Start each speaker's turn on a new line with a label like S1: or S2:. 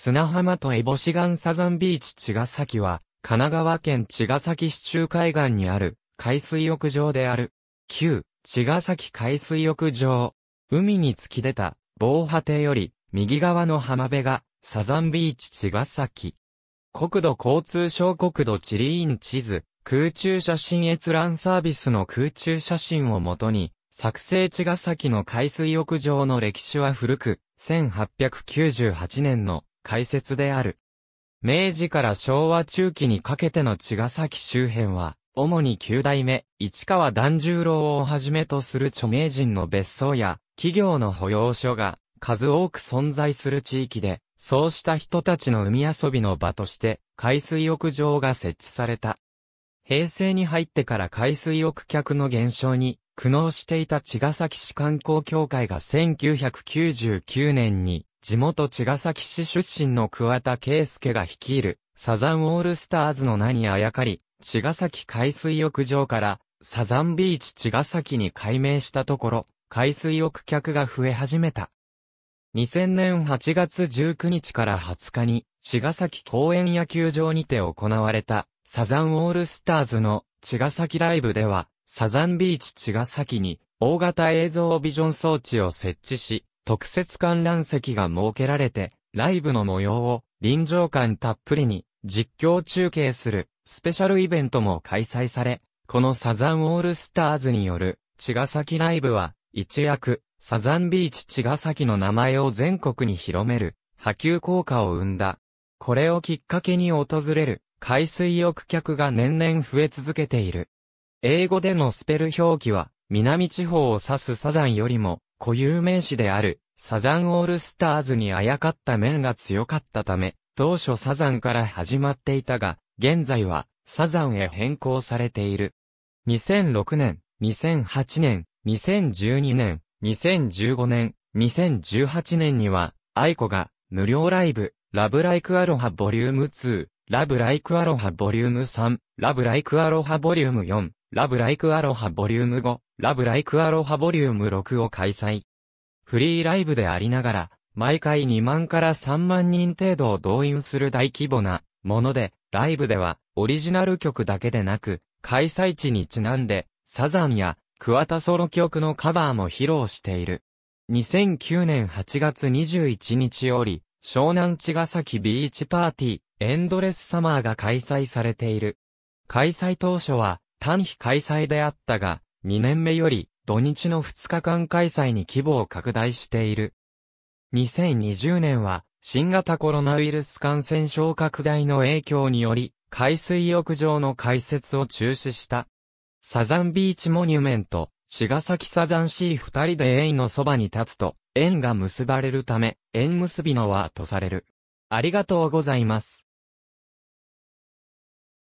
S1: 砂浜とエボシガンサザンビーチ茅ヶ崎は、神奈川県茅ヶ崎市中海岸にある海水浴場である。旧茅ヶ崎海水浴場。海に突き出た防波堤より右側の浜辺がサザンビーチ茅ヶ崎。国土交通省国土地理院地図、空中写真閲覧サービスの空中写真をもとに、作成茅ヶ崎の海水浴場の歴史は古く、1898年の解説である。明治から昭和中期にかけての茅ヶ崎周辺は、主に九代目、市川團十郎をはじめとする著名人の別荘や、企業の保養所が、数多く存在する地域で、そうした人たちの海遊びの場として、海水浴場が設置された。平成に入ってから海水浴客の減少に、苦悩していた茅ヶ崎市観光協会が1999年に、地元茅ヶ崎市出身の桑田圭介が率いるサザンオールスターズの名にあやかり、茅ヶ崎海水浴場からサザンビーチ茅ヶ崎に改名したところ、海水浴客が増え始めた。2000年8月19日から20日に、茅ヶ崎公園野球場にて行われた、サザンオールスターズの茅ヶ崎ライブでは、サザンビーチ茅ヶ崎に、大型映像ビジョン装置を設置し、特設観覧席が設けられて、ライブの模様を臨場感たっぷりに実況中継するスペシャルイベントも開催され、このサザンオールスターズによる茅ヶ崎ライブは一躍サザンビーチ茅ヶ崎の名前を全国に広める波及効果を生んだ。これをきっかけに訪れる海水浴客が年々増え続けている。英語でのスペル表記は南地方を指すサザンよりも固有名詞である、サザンオールスターズにあやかった面が強かったため、当初サザンから始まっていたが、現在は、サザンへ変更されている。2006年、2008年、2012年、2015年、2018年には、アイコが、無料ライブ、ラブライクアロハボリューム2、ラブライクアロハボリューム3、ラブライクアロハボリューム4、ラブライクアロハボリューム5、ラブライクアロハボリューム6を開催。フリーライブでありながら、毎回2万から3万人程度を動員する大規模なもので、ライブではオリジナル曲だけでなく、開催地にちなんで、サザンやクワタソロ曲のカバーも披露している。2009年8月21日より、湘南茅ヶ崎ビーチパーティー、エンドレスサマーが開催されている。開催当初は、単非開催であったが、2年目より土日の2日間開催に規模を拡大している。2020年は新型コロナウイルス感染症拡大の影響により、海水浴場の開設を中止した。サザンビーチモニュメント、茅ヶ崎サザンシー二人でエイのそばに立つと、縁が結ばれるため、縁結びの輪とされる。ありがとうございます。